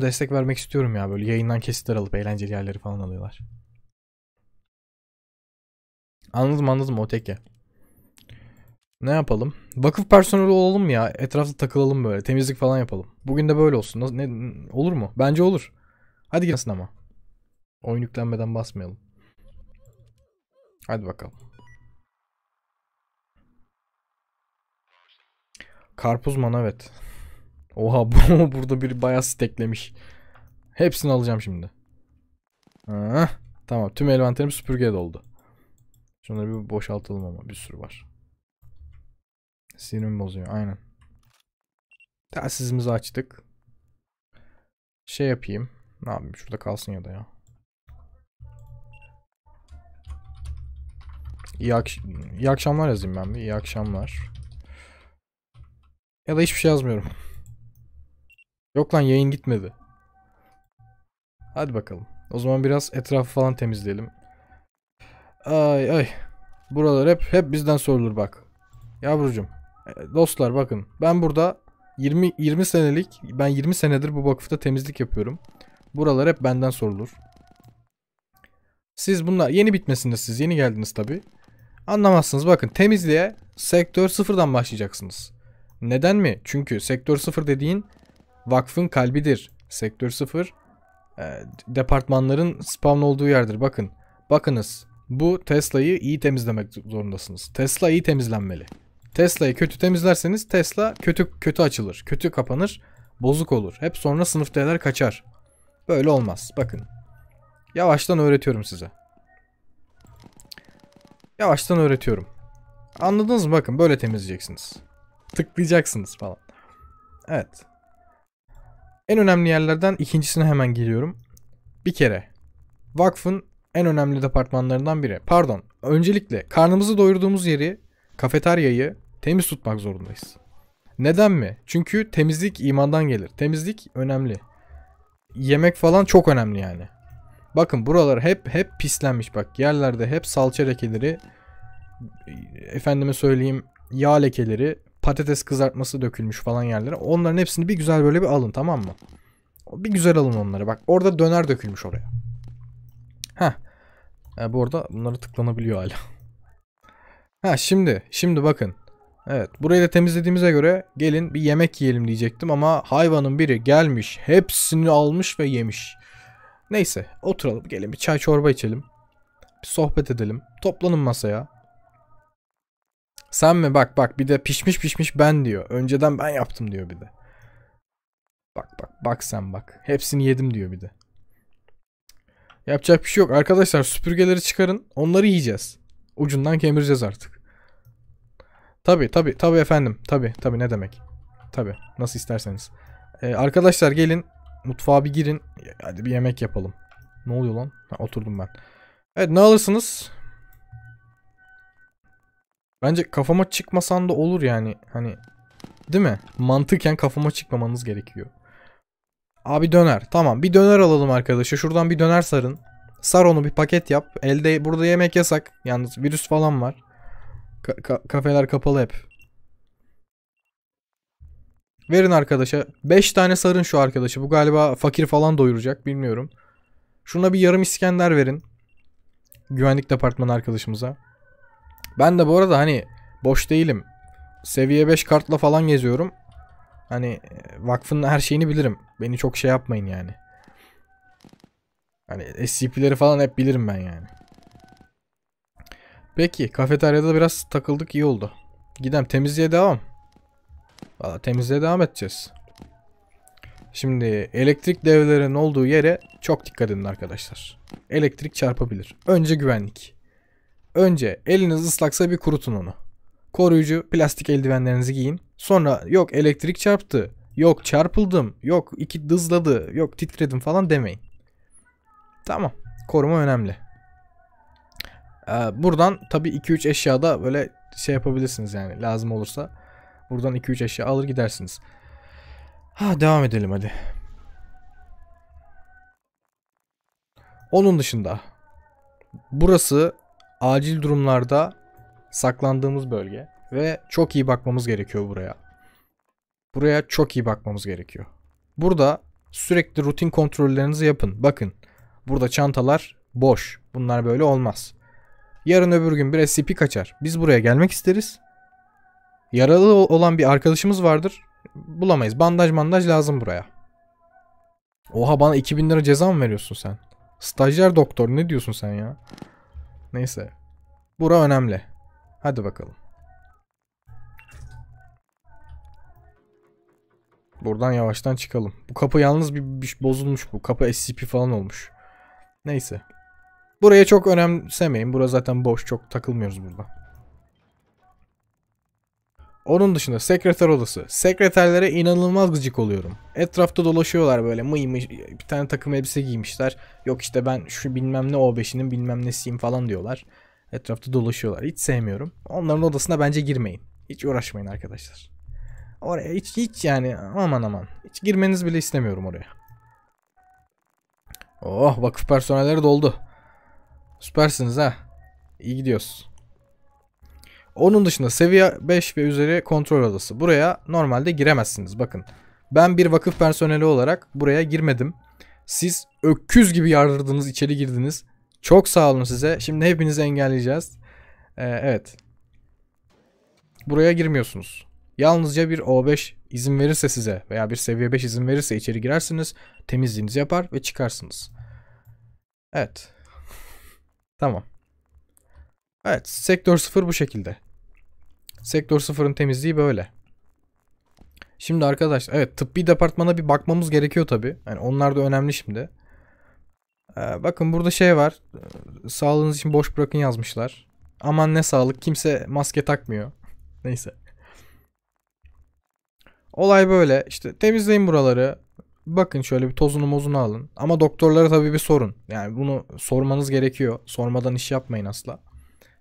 destek vermek istiyorum ya. Böyle yayından kesitler alıp eğlenceli yerleri falan alıyorlar. Anladım anladım o teke. Ne yapalım? Vakıf personeli olalım ya. Etrafta takılalım böyle. Temizlik falan yapalım. Bugün de böyle olsun. Nasıl, ne, olur mu? Bence olur. Hadi gelsin ama. Oyun yüklenmeden basmayalım. Hadi bakalım. Karpuzman evet. Oha bu burada bir bayağı steklemiş. Hepsini alacağım şimdi. Ha, tamam tüm envanterim süpürgeye doldu. Şunları bir boşaltalım ama bir sürü var. Sinirimi bozuyor aynen. Telsizimizi açtık. Şey yapayım. Ne yapayım şurada kalsın ya da ya. İyi, akş İyi akşamlar yazayım ben bir. İyi akşamlar. Ya da hiçbir şey yazmıyorum. Yok lan yayın gitmedi. Hadi bakalım. O zaman biraz etrafı falan temizleyelim. Ay ay. Buralar hep hep bizden sorulur bak. Yavrucum. E, dostlar bakın. Ben burada 20 20 senelik ben 20 senedir bu vakıfta temizlik yapıyorum. Buralar hep benden sorulur. Siz bunlar yeni bitmesiniz siz. Yeni geldiniz tabi. Anlamazsınız bakın temizliğe sektör sıfırdan başlayacaksınız. Neden mi? Çünkü sektör sıfır dediğin vakfın kalbidir. Sektör 0 e, ee, departmanların spawn olduğu yerdir. Bakın. Bakınız. Bu Tesla'yı iyi temizlemek zorundasınız. Tesla iyi temizlenmeli. Tesla'yı kötü temizlerseniz Tesla kötü kötü açılır. Kötü kapanır. Bozuk olur. Hep sonra sınıf değerler kaçar. Böyle olmaz. Bakın. Yavaştan öğretiyorum size. Yavaştan öğretiyorum. Anladınız mı? Bakın böyle temizleyeceksiniz. Tıklayacaksınız falan. Evet. En önemli yerlerden ikincisine hemen geliyorum. Bir kere vakfın en önemli departmanlarından biri. Pardon. Öncelikle karnımızı doyurduğumuz yeri, kafeteryayı temiz tutmak zorundayız. Neden mi? Çünkü temizlik imandan gelir. Temizlik önemli. Yemek falan çok önemli yani. Bakın buralar hep hep pislenmiş bak. Yerlerde hep salça lekeleri efendime söyleyeyim yağ lekeleri patates kızartması dökülmüş falan yerlere. Onların hepsini bir güzel böyle bir alın tamam mı? Bir güzel alın onları. Bak orada döner dökülmüş oraya. Ha. E, bu arada bunları tıklanabiliyor hala. ha şimdi. Şimdi bakın. Evet burayı da temizlediğimize göre gelin bir yemek yiyelim diyecektim ama hayvanın biri gelmiş hepsini almış ve yemiş. Neyse oturalım gelin bir çay çorba içelim. Bir sohbet edelim. Toplanın masaya. Sen mi bak bak bir de pişmiş pişmiş ben diyor. Önceden ben yaptım diyor bir de. Bak bak bak sen bak. Hepsini yedim diyor bir de. Yapacak bir şey yok. Arkadaşlar süpürgeleri çıkarın. Onları yiyeceğiz. Ucundan kemireceğiz artık. Tabi tabi tabi efendim. Tabi tabi ne demek. Tabi nasıl isterseniz. Ee, arkadaşlar gelin. Mutfağa bir girin. Hadi bir yemek yapalım. Ne oluyor lan? Ha, oturdum ben. Evet ne alırsınız? Bence kafama çıkmasan da olur yani. Hani değil mi? Mantıken kafama çıkmamanız gerekiyor. Abi döner. Tamam bir döner alalım arkadaşa. Şuradan bir döner sarın. Sar onu bir paket yap. Elde burada yemek yasak. Yalnız virüs falan var. Ka ka kafeler kapalı hep. Verin arkadaşa. 5 tane sarın şu arkadaşı. Bu galiba fakir falan doyuracak. Bilmiyorum. Şuna bir yarım İskender verin. Güvenlik departmanı arkadaşımıza. Ben de bu arada hani boş değilim. Seviye 5 kartla falan geziyorum. Hani e, vakfın her şeyini bilirim. Beni çok şey yapmayın yani. Hani SCP'leri falan hep bilirim ben yani. Peki kafeteryada biraz takıldık iyi oldu. Gidelim temizliğe devam. Valla temizliğe devam edeceğiz. Şimdi elektrik devlerinin olduğu yere çok dikkat edin arkadaşlar. Elektrik çarpabilir. Önce güvenlik. Önce eliniz ıslaksa bir kurutun onu. Koruyucu plastik eldivenlerinizi giyin. Sonra yok elektrik çarptı, yok çarpıldım, yok iki dızladı, yok titredim falan demeyin. Tamam. Koruma önemli. Ee, buradan tabi 2-3 da böyle şey yapabilirsiniz yani lazım olursa. Buradan 2-3 eşya alır gidersiniz. Ha devam edelim hadi. Onun dışında burası acil durumlarda saklandığımız bölge ve çok iyi bakmamız gerekiyor buraya. Buraya çok iyi bakmamız gerekiyor. Burada sürekli rutin kontrollerinizi yapın. Bakın burada çantalar boş. Bunlar böyle olmaz. Yarın öbür gün bir SCP kaçar. Biz buraya gelmek isteriz. Yaralı olan bir arkadaşımız vardır. Bulamayız. Bandaj bandaj lazım buraya. Oha bana 2000 lira ceza mı veriyorsun sen? Stajyer doktor ne diyorsun sen ya? Neyse. Bura önemli. Hadi bakalım. Buradan yavaştan çıkalım. Bu kapı yalnız bir, bir bozulmuş bu. Kapı SCP falan olmuş. Neyse. Buraya çok önemsemeyin. Burası zaten boş. Çok takılmıyoruz burada. Onun dışında sekreter odası. Sekreterlere inanılmaz gıcık oluyorum. Etrafta dolaşıyorlar böyle mıy mıy bir tane takım elbise giymişler. Yok işte ben şu bilmem ne O5'inin bilmem nesiyim falan diyorlar. Etrafta dolaşıyorlar. Hiç sevmiyorum. Onların odasına bence girmeyin. Hiç uğraşmayın arkadaşlar. Oraya hiç hiç yani aman aman. Hiç girmeniz bile istemiyorum oraya. Oh vakıf personelleri doldu. Süpersiniz ha. İyi gidiyoruz. Onun dışında seviye 5 ve üzeri kontrol odası. Buraya normalde giremezsiniz bakın. Ben bir vakıf personeli olarak buraya girmedim. Siz öküz gibi yardırdınız içeri girdiniz. Çok sağ olun size. Şimdi hepinizi engelleyeceğiz. Ee, evet. Buraya girmiyorsunuz. Yalnızca bir O5 izin verirse size veya bir seviye 5 izin verirse içeri girersiniz. Temizliğinizi yapar ve çıkarsınız. Evet. tamam. Evet sektör 0 bu şekilde. Sektör 0'ın temizliği böyle. Şimdi arkadaşlar evet tıbbi departmana bir bakmamız gerekiyor tabi. Yani onlar da önemli şimdi. Ee, bakın burada şey var. Ee, sağlığınız için boş bırakın yazmışlar. Aman ne sağlık kimse maske takmıyor. Neyse. Olay böyle. İşte temizleyin buraları. Bakın şöyle bir tozunu mozunu alın. Ama doktorlara tabii bir sorun. Yani bunu sormanız gerekiyor. Sormadan iş yapmayın asla.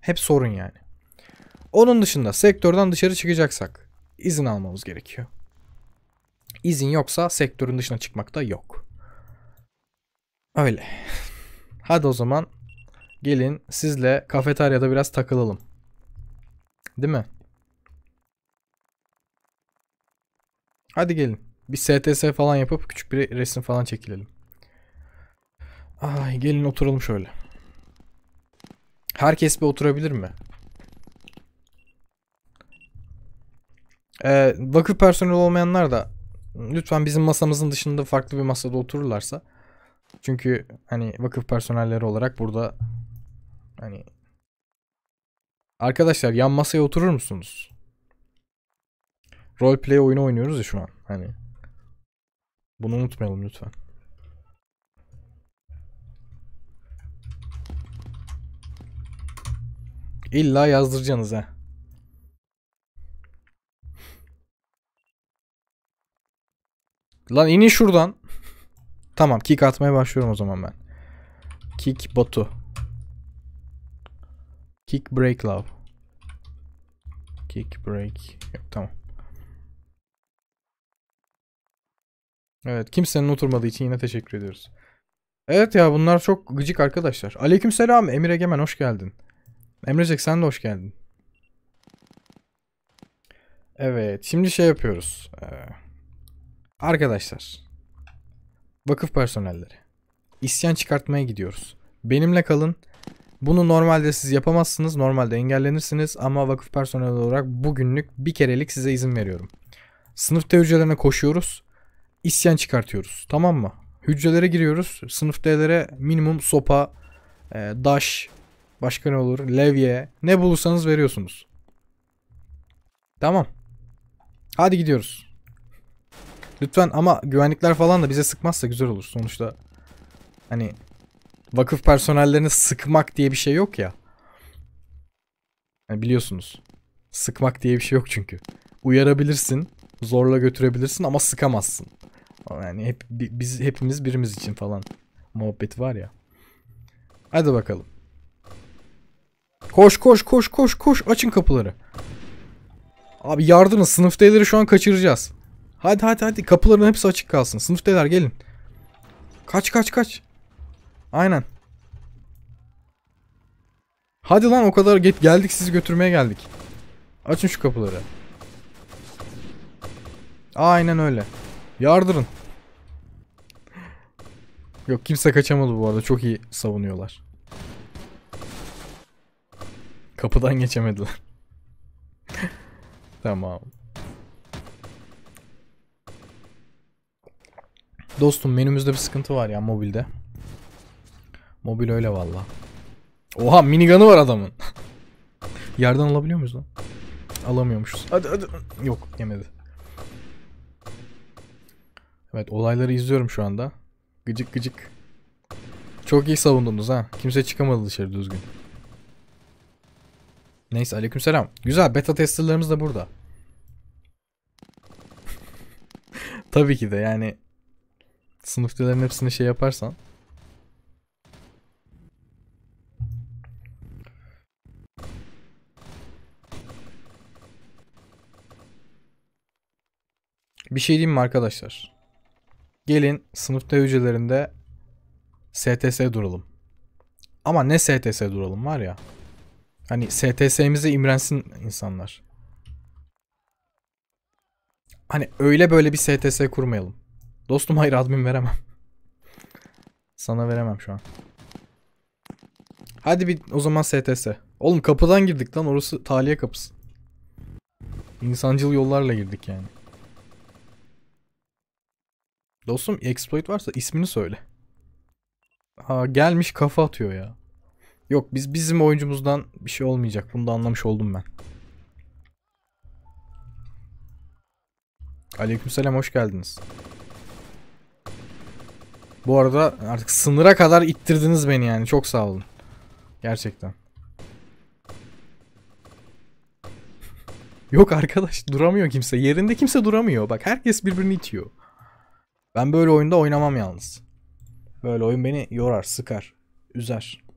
Hep sorun yani. Onun dışında sektörden dışarı çıkacaksak izin almamız gerekiyor. İzin yoksa sektörün dışına çıkmak da yok. Öyle. Hadi o zaman gelin sizle kafeteryada biraz takılalım. Değil mi? Hadi gelin. Bir STS falan yapıp küçük bir resim falan çekilelim. Ay gelin oturalım şöyle. Herkes bir oturabilir mi? Ee, vakıf personeli olmayanlar da lütfen bizim masamızın dışında farklı bir masada otururlarsa. Çünkü hani vakıf personelleri olarak burada hani Arkadaşlar yan masaya oturur musunuz? Roleplay oyunu oynuyoruz ya şu an. Hani bunu unutmayalım lütfen. İlla yazdıracaksınız ha. Lan inin şuradan. Tamam kick atmaya başlıyorum o zaman ben. Kick botu. Kick break love. Kick break. Yok tamam. Evet kimsenin oturmadığı için yine teşekkür ediyoruz. Evet ya bunlar çok gıcık arkadaşlar. Aleykümselam Emir Egemen hoş geldin. Emrecek sen de hoş geldin. Evet şimdi şey yapıyoruz. Ee, arkadaşlar. Vakıf personelleri. İsyan çıkartmaya gidiyoruz. Benimle kalın. Bunu normalde siz yapamazsınız. Normalde engellenirsiniz ama vakıf personeli olarak bugünlük bir kerelik size izin veriyorum. Sınıfta hücrelerine koşuyoruz. İsyan çıkartıyoruz. Tamam mı? Hücrelere giriyoruz. Sınıfta minimum sopa, e, daş, Başka ne olur? Levye. Ne bulursanız veriyorsunuz. Tamam. Hadi gidiyoruz. Lütfen ama güvenlikler falan da bize sıkmazsa güzel olur. Sonuçta hani vakıf personellerini sıkmak diye bir şey yok ya. Yani biliyorsunuz. Sıkmak diye bir şey yok çünkü. Uyarabilirsin, zorla götürebilirsin ama sıkamazsın. Yani hep biz hepimiz birimiz için falan muhabbeti var ya. Hadi bakalım. Koş koş koş koş koş. Açın kapıları. Abi yardımın sınıftakileri şu an kaçıracağız. Hadi hadi hadi kapıların hepsi açık kalsın. Sınıftakiler gelin. Kaç kaç kaç. Aynen. Hadi lan o kadar get geldik sizi götürmeye geldik. Açın şu kapıları. Aynen öyle. Yardırın. Yok kimse kaçamadı bu arada. Çok iyi savunuyorlar. Kapıdan geçemediler. tamam. Dostum menümüzde bir sıkıntı var ya mobilde. Mobil öyle valla. Oha minigun'ı var adamın. Yerden alabiliyor muyuz lan? Alamıyormuşuz. Hadi hadi. Yok yemedi. Evet olayları izliyorum şu anda. Gıcık gıcık. Çok iyi savundunuz ha. Kimse çıkamadı dışarı düzgün. Neyse aleykümselam. Güzel beta testerlarımız da burada. Tabii ki de yani sınıftaların hepsini şey yaparsan. Bir şey diyeyim mi arkadaşlar? Gelin sınıfta hücrelerinde STS duralım. Ama ne STS duralım var ya. Hani STS'mize imrensin insanlar. Hani öyle böyle bir STS kurmayalım. Dostum hayır admin veremem. Sana veremem şu an. Hadi bir o zaman STS. Oğlum kapıdan girdik lan orası taliye kapısı. İnsancıl yollarla girdik yani. Dostum exploit varsa ismini söyle. Ha gelmiş kafa atıyor ya. Yok biz bizim oyuncumuzdan bir şey olmayacak. Bunu da anlamış oldum ben. Aleykümselam hoş geldiniz. Bu arada artık sınıra kadar ittirdiniz beni yani. Çok sağ olun. Gerçekten. Yok arkadaş duramıyor kimse. Yerinde kimse duramıyor. Bak herkes birbirini itiyor. Ben böyle oyunda oynamam yalnız. Böyle oyun beni yorar, sıkar, üzer.